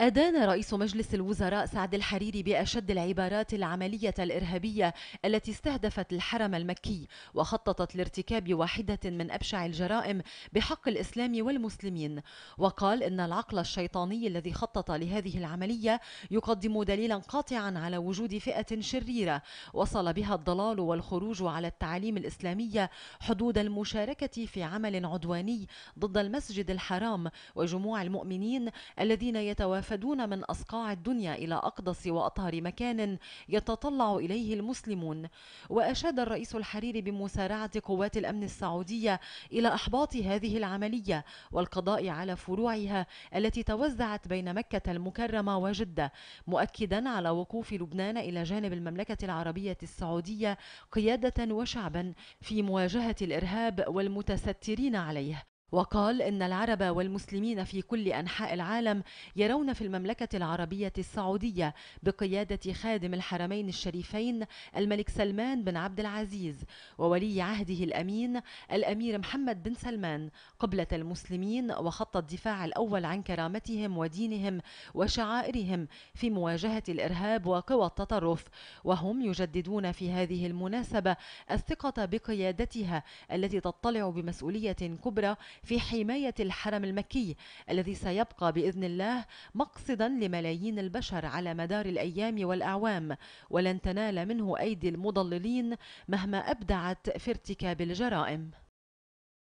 أدان رئيس مجلس الوزراء سعد الحريري بأشد العبارات العملية الإرهابية التي استهدفت الحرم المكي وخططت لارتكاب واحدة من أبشع الجرائم بحق الإسلام والمسلمين وقال إن العقل الشيطاني الذي خطط لهذه العملية يقدم دليلا قاطعا على وجود فئة شريرة وصل بها الضلال والخروج على التعاليم الإسلامية حدود المشاركة في عمل عدواني ضد المسجد الحرام وجموع المؤمنين الذين يتوافقون يرفدون من أصقاع الدنيا إلى أقدس وأطهر مكان يتطلع إليه المسلمون وأشاد الرئيس الحريري بمسارعة قوات الأمن السعودية إلى إحباط هذه العملية والقضاء على فروعها التي توزعت بين مكة المكرمة وجدة مؤكدا على وقوف لبنان إلى جانب المملكة العربية السعودية قيادة وشعبا في مواجهة الإرهاب والمتسترين عليه وقال إن العرب والمسلمين في كل أنحاء العالم يرون في المملكة العربية السعودية بقيادة خادم الحرمين الشريفين الملك سلمان بن عبد العزيز وولي عهده الأمين الأمير محمد بن سلمان قبلة المسلمين وخط الدفاع الأول عن كرامتهم ودينهم وشعائرهم في مواجهة الإرهاب وقوى التطرف وهم يجددون في هذه المناسبة الثقة بقيادتها التي تطلع بمسؤولية كبرى في حماية الحرم المكي الذي سيبقى بإذن الله مقصدا لملايين البشر على مدار الأيام والأعوام ولن تنال منه أيدي المضللين مهما أبدعت في ارتكاب الجرائم